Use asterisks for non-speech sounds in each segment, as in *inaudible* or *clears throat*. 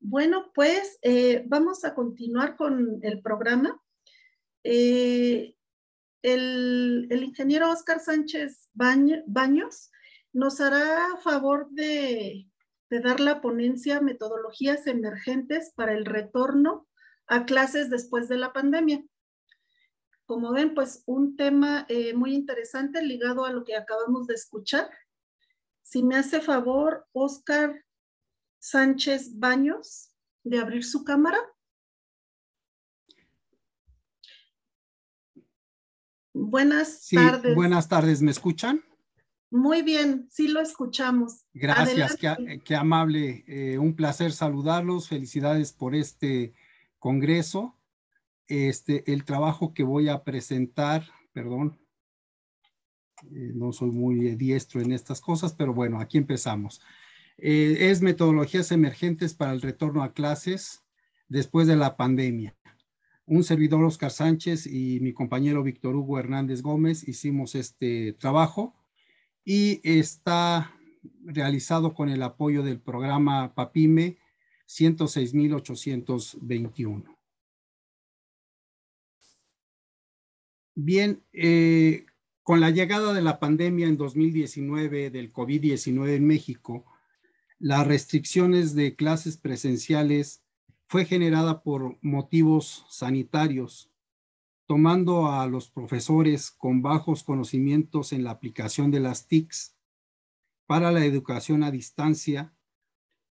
Bueno, pues eh, vamos a continuar con el programa. Eh, el, ingeniero Oscar Sánchez Baños nos hará favor de, dar la ponencia Metodologías emergentes para el retorno a clases después de la pandemia. Como ven, pues un tema eh, muy interesante ligado a lo que acabamos de escuchar. Si me hace favor, Oscar, Sánchez Baños de abrir su cámara. Buenas tardes. Buenas tardes, ¿me escuchan? Muy bien, sí lo escuchamos. Gracias, qué, amable. Eh, un placer saludarlos. Felicidades por este congreso. Este, el trabajo que voy a presentar, perdón, eh, no soy muy diestro en estas cosas, pero bueno, aquí empezamos. Eh, es metodologías emergentes para el retorno a clases después de la pandemia. Un servidor Oscar Sánchez y mi compañero Víctor Hugo Hernández Gómez hicimos este trabajo y está realizado con el apoyo del programa PAPIME 106.821. Bien, eh, con la llegada de la pandemia en 2019 del COVID-19 en México, las restricciones de clases presenciales fue generada por motivos sanitarios, tomando a los profesores con bajos conocimientos en la aplicación de las TICs para la educación a distancia,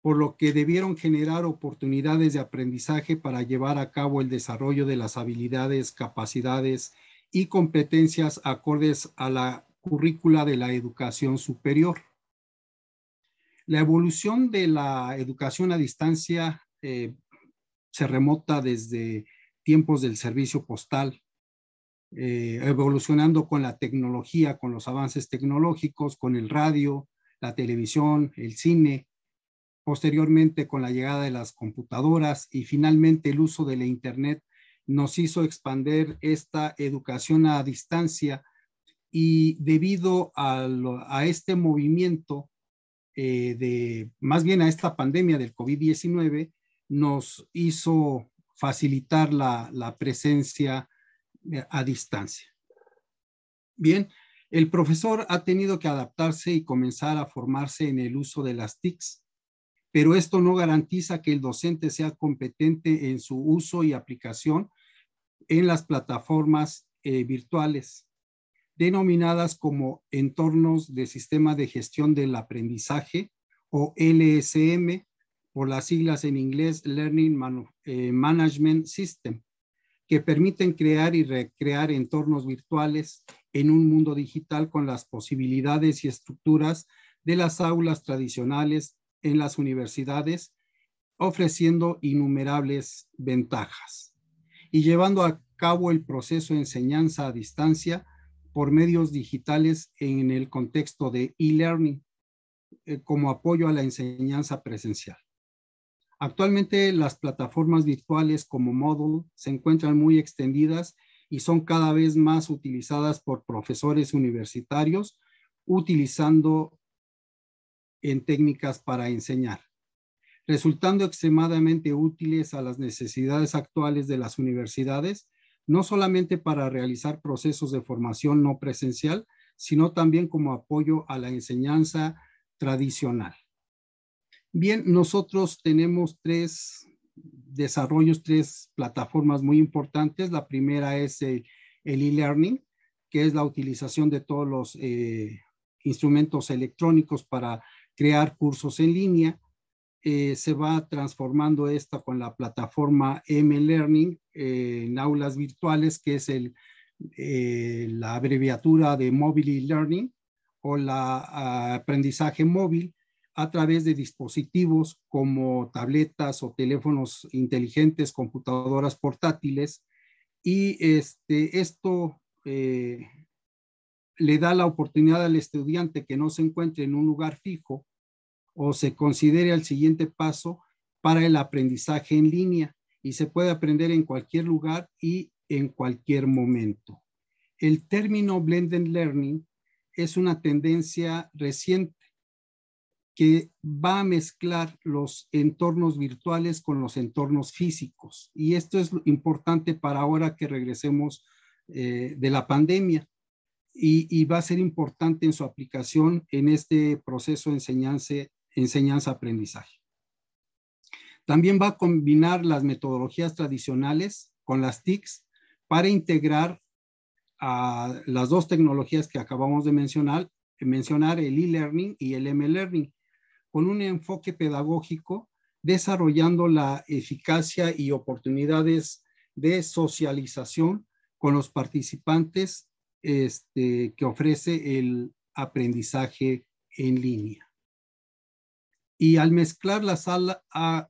por lo que debieron generar oportunidades de aprendizaje para llevar a cabo el desarrollo de las habilidades, capacidades y competencias acordes a la currícula de la educación superior. La evolución de la educación a distancia eh, se remota desde tiempos del servicio postal, eh, evolucionando con la tecnología, con los avances tecnológicos, con el radio, la televisión, el cine, posteriormente con la llegada de las computadoras y finalmente el uso de la Internet nos hizo expander esta educación a distancia y debido a este movimiento eh, de, más bien a esta pandemia del COVID-19, nos hizo facilitar la, presencia eh, a distancia. Bien, el profesor ha tenido que adaptarse y comenzar a formarse en el uso de las TICs, pero esto no garantiza que el docente sea competente en su uso y aplicación en las plataformas eh, virtuales denominadas como entornos de sistema de gestión del aprendizaje o LSM por las siglas en inglés Learning eh, Management System, que permiten crear y recrear entornos virtuales en un mundo digital con las posibilidades y estructuras de las aulas tradicionales en las universidades, ofreciendo innumerables ventajas. Y llevando a cabo el proceso de enseñanza a distancia, por medios digitales en el contexto de e-learning eh, como apoyo a la enseñanza presencial. Actualmente las plataformas virtuales como Moodle se encuentran muy extendidas y son cada vez más utilizadas por profesores universitarios utilizando en técnicas para enseñar, resultando extremadamente útiles a las necesidades actuales de las universidades no solamente para realizar procesos de formación no presencial, sino también como apoyo a la enseñanza tradicional. Bien, nosotros tenemos tres desarrollos, tres plataformas muy importantes. La primera es el e-learning, que es la utilización de todos los eh, instrumentos electrónicos para crear cursos en línea. Eh, se va transformando esta con la plataforma M-Learning eh, en aulas virtuales, que es eh, la abreviatura de Mobile Learning o la ah, aprendizaje móvil a través de dispositivos como tabletas o teléfonos inteligentes, computadoras portátiles. Y este, esto le da la oportunidad al estudiante que no se encuentre en un lugar fijo o se considere el siguiente paso para el aprendizaje en línea y se puede aprender en cualquier lugar y en cualquier momento. El término blended learning es una tendencia reciente que va a mezclar los entornos virtuales con los entornos físicos. Y esto es importante para ahora que regresemos eh, de la pandemia. Y, y, va a ser importante en su aplicación en este proceso de enseñanza, enseñanza-aprendizaje. También va a combinar las metodologías tradicionales con las TICs para integrar a las dos tecnologías que acabamos de mencionar, mencionar el e-learning y el m-learning, con un enfoque pedagógico desarrollando la eficacia y oportunidades de socialización con los participantes este, que ofrece el aprendizaje en línea y al mezclar las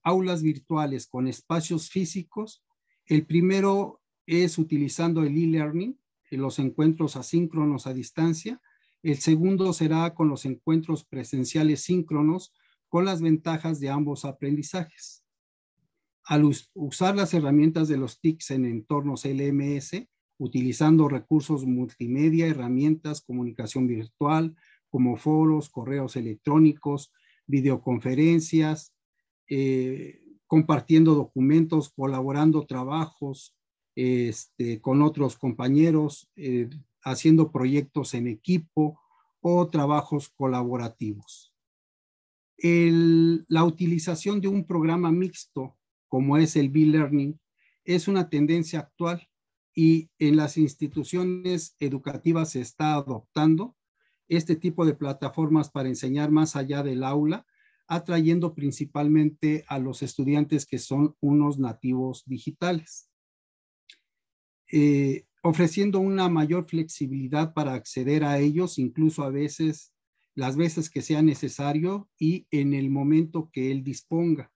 aulas virtuales con espacios físicos, el primero es utilizando el e-learning, eh, los encuentros asíncronos a distancia. El segundo será con los encuentros presenciales síncronos con las ventajas de ambos aprendizajes. Al usar las herramientas de los TICs en entornos LMS, utilizando recursos multimedia, herramientas, comunicación virtual, como foros, correos electrónicos, videoconferencias, eh, compartiendo documentos, colaborando trabajos este, con otros compañeros, eh, haciendo proyectos en equipo o trabajos colaborativos. la utilización de un programa mixto como es el B-Learning es una tendencia actual y en las instituciones educativas se está adoptando este tipo de plataformas para enseñar más allá del aula, atrayendo principalmente a los estudiantes que son unos nativos digitales, eh, ofreciendo una mayor flexibilidad para acceder a ellos, incluso a veces las veces que sea necesario y en el momento que él disponga.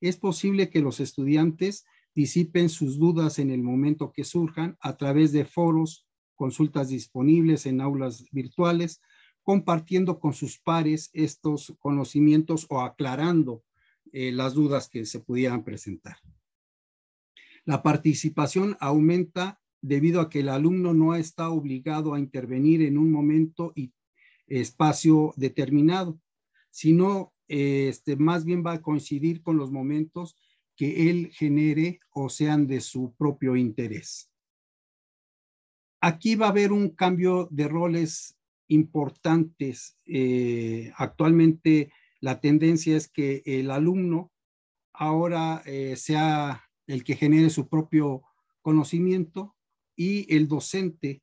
Es posible que los estudiantes disipen sus dudas en el momento que surjan a través de foros consultas disponibles en aulas virtuales, compartiendo con sus pares estos conocimientos o aclarando eh, las dudas que se pudieran presentar. La participación aumenta debido a que el alumno no está obligado a intervenir en un momento y espacio determinado, sino este, más bien va a coincidir con los momentos que él genere o sean de su propio interés. Aquí va a haber un cambio de roles importantes. Eh, actualmente la tendencia es que el alumno ahora eh, sea el que genere su propio conocimiento y el docente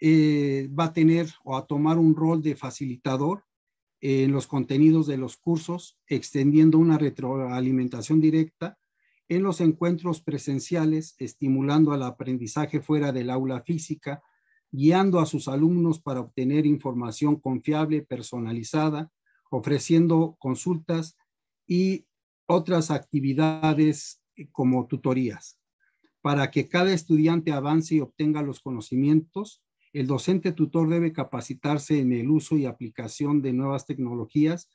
eh, va a tener o a tomar un rol de facilitador en los contenidos de los cursos, extendiendo una retroalimentación directa en los encuentros presenciales, estimulando al aprendizaje fuera del aula física, guiando a sus alumnos para obtener información confiable, personalizada, ofreciendo consultas y otras actividades eh, como tutorías. Para que cada estudiante avance y obtenga los conocimientos, el docente tutor debe capacitarse en el uso y aplicación de nuevas tecnologías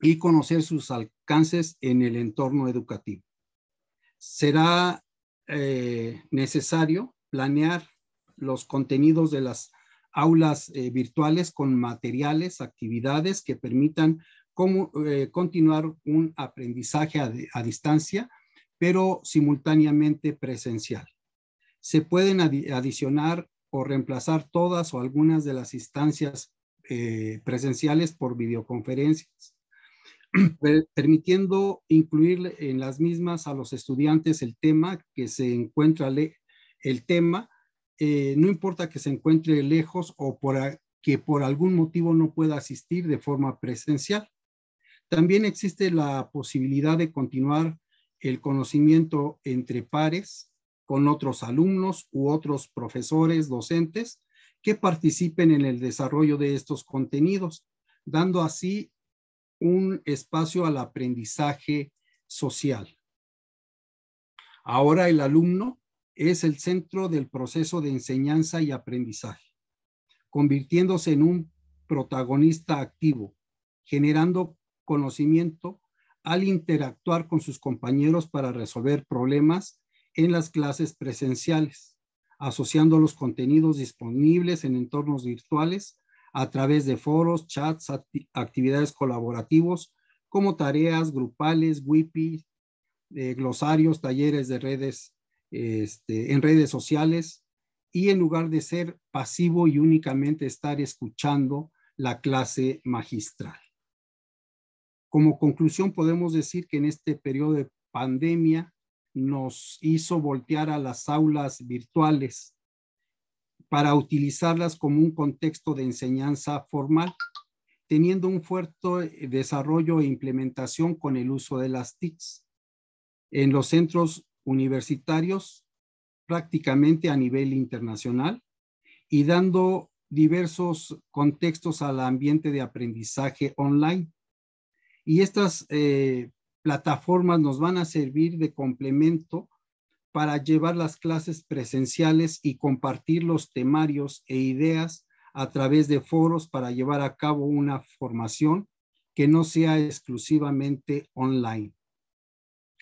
y conocer sus alcances en el entorno educativo será eh, necesario planear los contenidos de las aulas eh, virtuales con materiales, actividades que permitan eh, continuar un aprendizaje a, distancia, pero simultáneamente presencial. Se pueden adicionar o reemplazar todas o algunas de las instancias presenciales por videoconferencias *clears throat* permitiendo incluir en las mismas a los estudiantes el tema que se encuentra, el tema, eh, no importa que se encuentre lejos o que por algún motivo no pueda asistir de forma presencial. También existe la posibilidad de continuar el conocimiento entre pares con otros alumnos u otros profesores, docentes que participen en el desarrollo de estos contenidos, dando así un espacio al aprendizaje social. Ahora el alumno es el centro del proceso de enseñanza y aprendizaje, convirtiéndose en un protagonista activo, generando conocimiento al interactuar con sus compañeros para resolver problemas en las clases presenciales, asociando los contenidos disponibles en entornos virtuales a través de foros, chats, actividades colaborativas, como tareas grupales, WIPI, eh, glosarios, talleres de redes, este, en redes sociales, y en lugar de ser pasivo y únicamente estar escuchando la clase magistral. Como conclusión, podemos decir que en este periodo de pandemia nos hizo voltear a las aulas virtuales para utilizarlas como un contexto de enseñanza formal, teniendo un fuerte desarrollo e implementación con el uso de las TICs en los centros universitarios prácticamente a nivel internacional y dando diversos contextos al ambiente de aprendizaje online. Y estas eh, plataformas nos van a servir de complemento para llevar las clases presenciales y compartir los temarios e ideas a través de foros para llevar a cabo una formación que no sea exclusivamente online.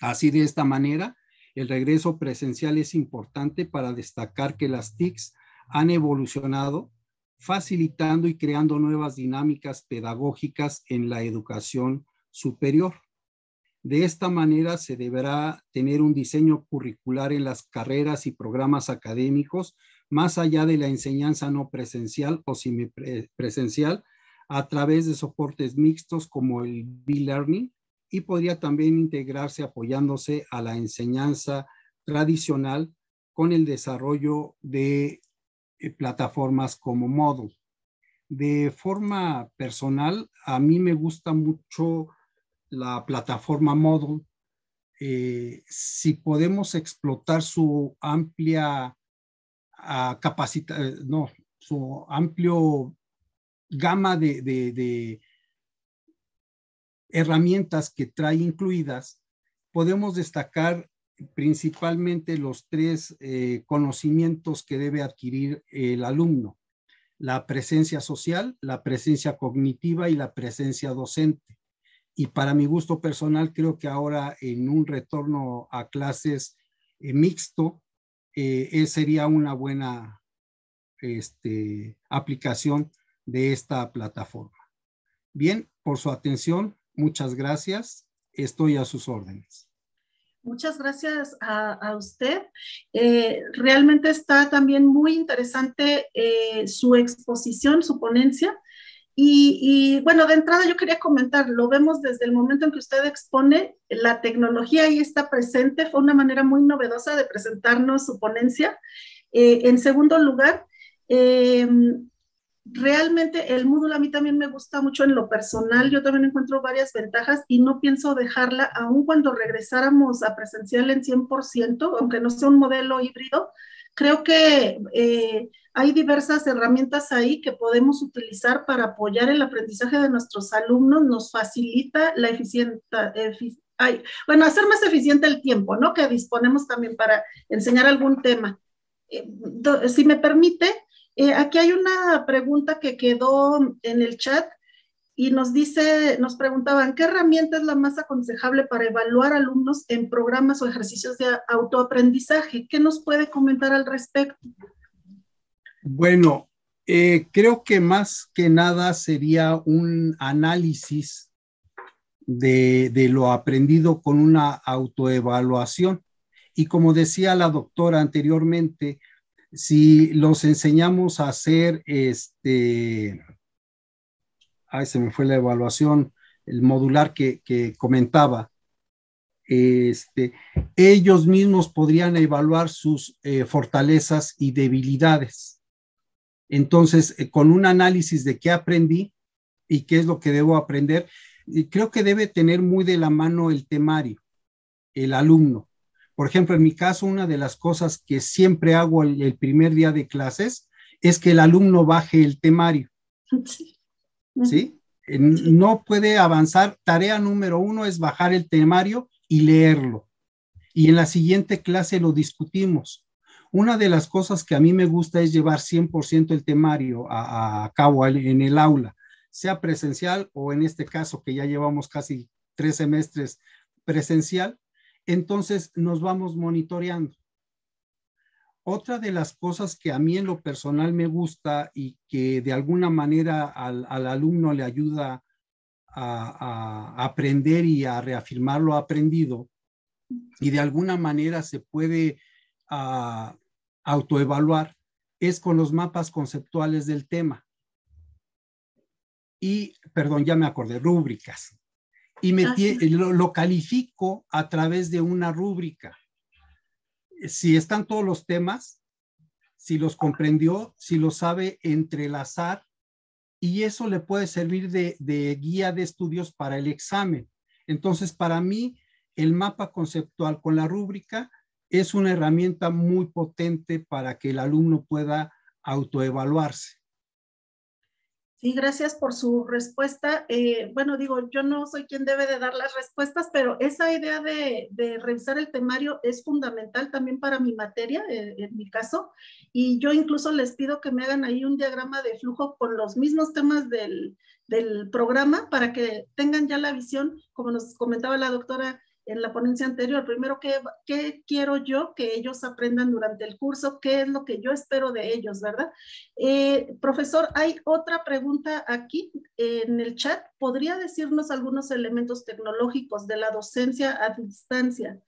Así de esta manera, el regreso presencial es importante para destacar que las TICs han evolucionado, facilitando y creando nuevas dinámicas pedagógicas en la educación superior. De esta manera se deberá tener un diseño curricular en las carreras y programas académicos, más allá de la enseñanza no presencial o semipresencial, a través de soportes mixtos como el e-learning y podría también integrarse apoyándose a la enseñanza tradicional con el desarrollo de eh, plataformas como Moodle. De forma personal, a mí me gusta mucho la plataforma Moodle, eh, si podemos explotar su amplia ah, capacidad, eh, no, su amplio gama de, herramientas que trae incluidas, podemos destacar principalmente los tres eh, conocimientos que debe adquirir el alumno, la presencia social, la presencia cognitiva y la presencia docente y para mi gusto personal, creo que ahora en un retorno a clases eh, mixto eh, sería una buena este, aplicación de esta plataforma. Bien, por su atención, muchas gracias. Estoy a sus órdenes. Muchas gracias a, usted. Eh, realmente está también muy interesante su exposición, su ponencia. Y, bueno, de entrada yo quería comentar, lo vemos desde el momento en que usted expone, la tecnología ahí está presente, fue una manera muy novedosa de presentarnos su ponencia. Eh, en segundo lugar, eh, realmente el módulo a mí también me gusta mucho en lo personal, yo también encuentro varias ventajas y no pienso dejarla, aun cuando regresáramos a presencial en 100%, aunque no sea un modelo híbrido, Creo que eh, hay diversas herramientas ahí que podemos utilizar para apoyar el aprendizaje de nuestros alumnos, nos facilita la eficiencia, bueno, hacer más eficiente el tiempo, ¿no? Que disponemos también para enseñar algún tema. Eh, si me permite, eh, aquí hay una pregunta que quedó en el chat y nos dice, nos preguntaban, ¿qué herramienta es la más aconsejable para evaluar alumnos en programas o ejercicios de autoaprendizaje? ¿Qué nos puede comentar al respecto? Bueno, eh, creo que más que nada sería un análisis de lo aprendido con una autoevaluación. Y como decía la doctora anteriormente, si los enseñamos a hacer este, se me fue la evaluación, el modular que, comentaba, este, ellos mismos podrían evaluar sus eh, fortalezas y debilidades. Entonces, eh, con un análisis de qué aprendí y qué es lo que debo aprender, creo que debe tener muy de la mano el temario, el alumno. Por ejemplo, en mi caso, una de las cosas que siempre hago el, el primer día de clases es que el alumno baje el temario. *laughs* Sí. ¿sí? Eh, no puede avanzar. Tarea número uno es bajar el temario y leerlo. Y en la siguiente clase lo discutimos. Una de las cosas que a mí me gusta es llevar 100% el temario a, a, cabo en el aula, sea presencial o en este caso que ya llevamos casi tres semestres presencial. Entonces nos vamos monitoreando otra de las cosas que a mí en lo personal me gusta y que de alguna manera al, alumno le ayuda a, aprender y a reafirmar lo aprendido y de alguna manera se puede ah, autoevaluar es con los mapas conceptuales del tema. Y, perdón, ya me acordé, rúbricas. Y me, ah, lo califico a través de una rúbrica eh, si están todos los temas, si los comprendió, si los sabe entrelazar, y eso le puede servir de, de guía de estudios para el examen. Entonces, para mí, el mapa conceptual con la rúbrica es una herramienta muy potente para que el alumno pueda autoevaluarse. Y gracias por su respuesta. Eh, bueno, digo, yo no soy quien debe de dar las respuestas, pero esa idea de, revisar el temario es fundamental también para mi materia, eh, en, mi caso, y yo incluso les pido que me hagan ahí un diagrama de flujo con los mismos temas del, del programa para que tengan ya la visión, como nos comentaba la doctora en la ponencia anterior. Primero, ¿qué, quiero yo que ellos aprendan durante el curso? ¿Qué es lo que yo espero de ellos, verdad? Eh, profesor, hay otra pregunta aquí en el chat. ¿Podría decirnos algunos elementos tecnológicos de la docencia a distancia?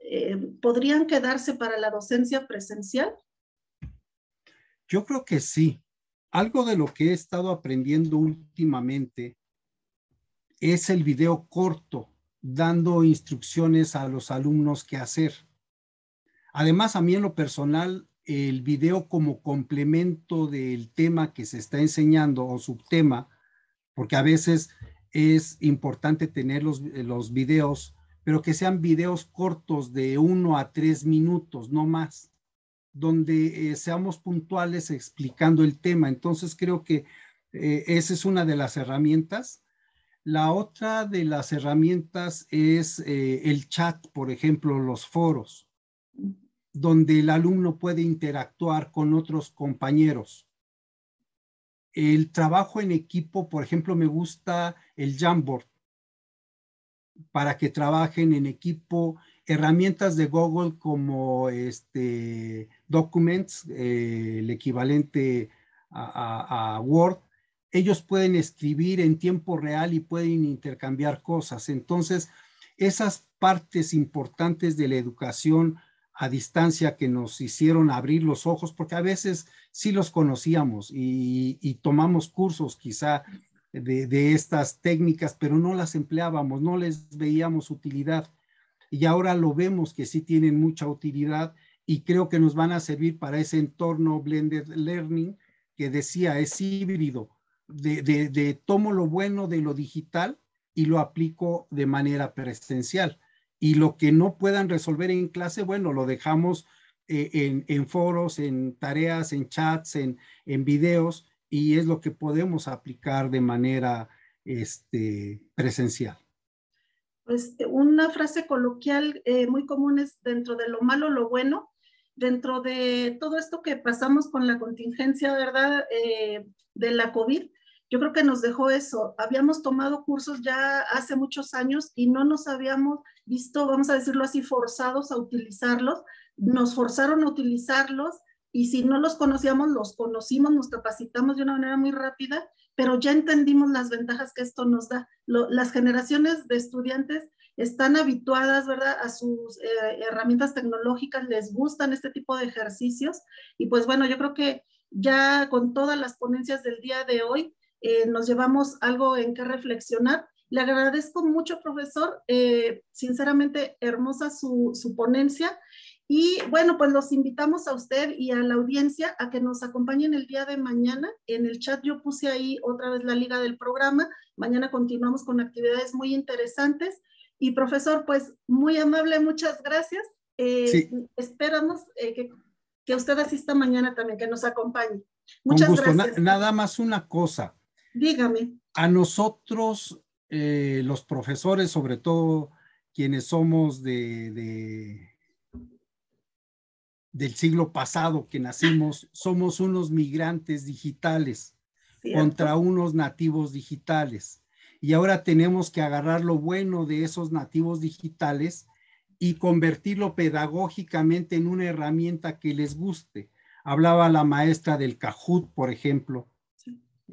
Eh, ¿Podrían quedarse para la docencia presencial? Yo creo que sí. Algo de lo que he estado aprendiendo últimamente es el video corto dando instrucciones a los alumnos qué hacer. Además, a mí en lo personal, el video como complemento del tema que se está enseñando o subtema, porque a veces es importante tener los, los videos, pero que sean videos cortos de uno a tres minutos, no más, donde eh, seamos puntuales explicando el tema. Entonces creo que eh, esa es una de las herramientas la otra de las herramientas es eh, el chat, por ejemplo, los foros, donde el alumno puede interactuar con otros compañeros. El trabajo en equipo, por ejemplo, me gusta el Jamboard para que trabajen en equipo. Herramientas de Google como este, Documents, eh, el equivalente a Word, ellos pueden escribir en tiempo real y pueden intercambiar cosas. Entonces, esas partes importantes de la educación a distancia que nos hicieron abrir los ojos, porque a veces sí los conocíamos y, tomamos cursos quizá de, estas técnicas, pero no las empleábamos, no les veíamos utilidad. Y ahora lo vemos que sí tienen mucha utilidad y creo que nos van a servir para ese entorno blended learning que decía es híbrido, de, tomo lo bueno de lo digital y lo aplico de manera presencial. Y lo que no puedan resolver en clase, bueno, lo dejamos eh, en, foros, en tareas, en chats, en, en videos, y es lo que podemos aplicar de manera este, presencial. Pues, una frase coloquial eh, muy común es dentro de lo malo, lo bueno. Dentro de todo esto que pasamos con la contingencia, ¿verdad? Eh, de la COVID, yo creo que nos dejó eso. Habíamos tomado cursos ya hace muchos años y no nos habíamos visto, vamos a decirlo así, forzados a utilizarlos. Nos forzaron a utilizarlos y si no los conocíamos, los conocimos, nos capacitamos de una manera muy rápida, pero ya entendimos las ventajas que esto nos da. las generaciones de estudiantes están habituadas, ¿verdad?, a sus eh, herramientas tecnológicas, les gustan este tipo de ejercicios y pues bueno, yo creo que ya con todas las ponencias del día de hoy, eh, nos llevamos algo en que reflexionar. Le agradezco mucho, profesor, eh, sinceramente hermosa su, su ponencia. Y bueno, pues los invitamos a usted y a la audiencia a que nos acompañen el día de mañana. En el chat yo puse ahí otra vez la liga del programa. Mañana continuamos con actividades muy interesantes. Y profesor, pues muy amable, muchas gracias. Eh, esperamos que, que, usted asista mañana también, que nos acompañe. Muchas gracias. nada más una cosa. Dígame. A nosotros, eh, los profesores, sobre todo quienes somos de, del siglo pasado que nacimos, somos unos migrantes digitales contra unos nativos digitales. Y ahora tenemos que agarrar lo bueno de esos nativos digitales y convertirlo pedagógicamente en una herramienta que les guste. Hablaba la maestra del Cajut, por ejemplo,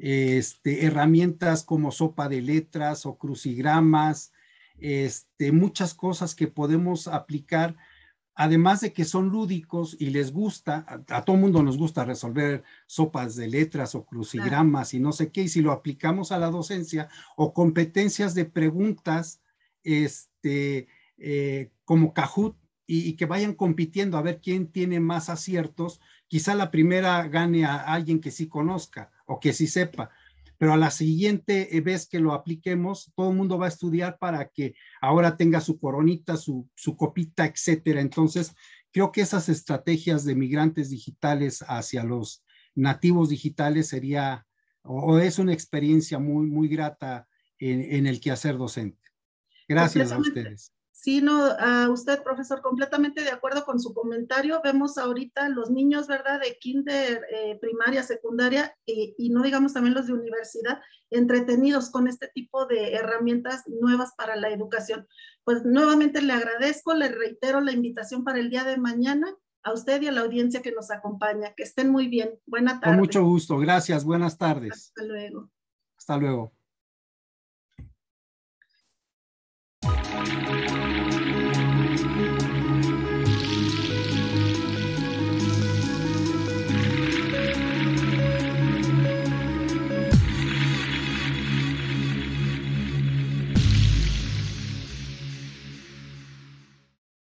este, herramientas como sopa de letras o crucigramas, este, muchas cosas que podemos aplicar, además de que son lúdicos y les gusta, a, todo todo mundo nos gusta resolver sopas de letras o crucigramas y no sé qué, y si lo aplicamos a la docencia o competencias de preguntas, este, eh, como Kahoot, y, que vayan compitiendo a ver quién tiene más aciertos, quizá la primera gane a alguien que sí conozca o que sí sepa. Pero a la siguiente eh, vez que lo apliquemos, todo el mundo va a estudiar para que ahora tenga su coronita, su, copita, etcétera. Entonces, creo que esas estrategias de migrantes digitales hacia los nativos digitales sería o, es una experiencia muy, muy grata en, en el quehacer docente. Gracias a ustedes. Sí, no, a usted, profesor, completamente de acuerdo con su comentario. Vemos ahorita los niños, ¿verdad?, de kinder, eh, primaria, secundaria y, eh, y, no digamos también los de universidad, entretenidos con este tipo de herramientas nuevas para la educación. Pues nuevamente le agradezco, le reitero la invitación para el día de mañana a usted y a la audiencia que nos acompaña. Que estén muy bien. Buena tarde. Con mucho gusto. Gracias. Buenas tardes. Hasta luego. Hasta luego.